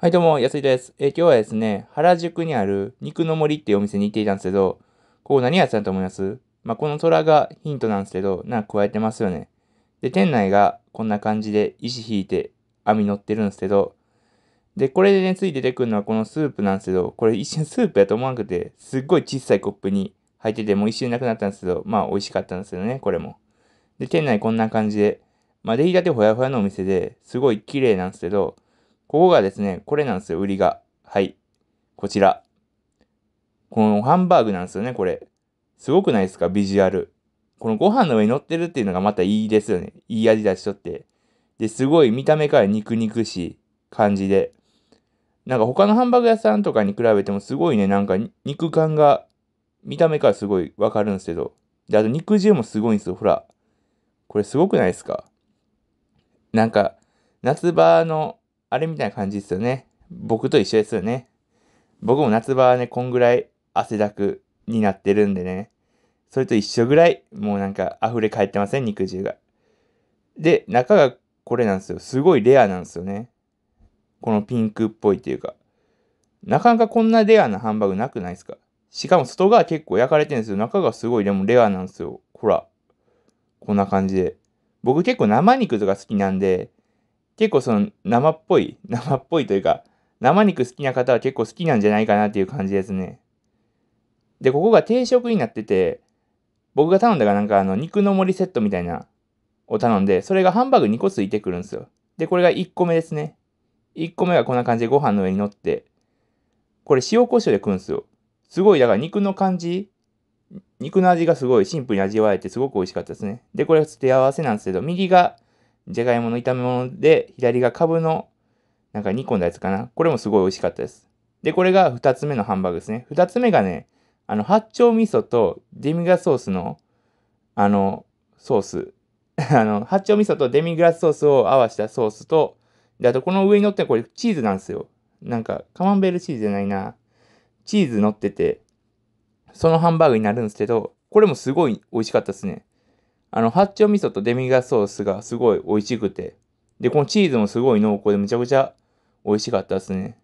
はい、どうも、安井です。えー、今日はですね、原宿にある肉の森っていうお店に行っていたんですけど、ここ何やってたと思いますまあ、この虎がヒントなんですけど、なんか加えてますよね。で、店内がこんな感じで石引いて網乗ってるんですけど、で、これでね、つい出てくるのはこのスープなんですけど、これ一瞬スープやと思わなくて、すっごい小さいコップに入ってて、もう一瞬なくなったんですけど、まあ美味しかったんですよね、これも。で、店内こんな感じで、まあ出来立てほやほやのお店ですごい綺麗なんですけど、ここがですね、これなんですよ、売りが。はい。こちら。このハンバーグなんですよね、これ。すごくないですか、ビジュアル。このご飯の上に乗ってるっていうのがまたいいですよね。いい味出しとって。で、すごい見た目から肉肉しい感じで。なんか他のハンバーグ屋さんとかに比べてもすごいね、なんか肉感が見た目からすごいわかるんですけど。で、あと肉汁もすごいんですよ、ほら。これすごくないですかなんか、夏場のあれみたいな感じですよね。僕と一緒ですよね。僕も夏場はね、こんぐらい汗だくになってるんでね。それと一緒ぐらい、もうなんか溢れ返ってません、肉汁が。で、中がこれなんですよ。すごいレアなんですよね。このピンクっぽいっていうか。なかなかこんなレアなハンバーグなくないですかしかも外側結構焼かれてるんですよ。中がすごいでもレアなんですよ。ほら。こんな感じで。僕結構生肉とか好きなんで、結構その生っぽい、生っぽいというか、生肉好きな方は結構好きなんじゃないかなっていう感じですね。で、ここが定食になってて、僕が頼んだがなんかあの肉の森セットみたいなを頼んで、それがハンバーグ2個ついてくるんですよ。で、これが1個目ですね。1個目がこんな感じでご飯の上に乗って、これ塩コショウで食うんですよ。すごい、だから肉の感じ、肉の味がすごいシンプルに味わえてすごく美味しかったですね。で、これ付け合わせなんですけど、右がじゃがいもの炒め物で、左がカブの、なんか煮込んだやつかな。これもすごい美味しかったです。で、これが2つ目のハンバーグですね。2つ目がね、あの、八丁味噌とデミグラスソースの、あの、ソース。あの、八丁味噌とデミグラスソースを合わせたソースと、で、あとこの上に乗ってこれチーズなんですよ。なんか、カマンベールチーズじゃないな。チーズ乗ってて、そのハンバーグになるんですけど、これもすごい美味しかったですね。あの、八丁味噌とデミガスソースがすごい美味しくて、で、このチーズもすごい濃厚でむちゃくちゃ美味しかったですね。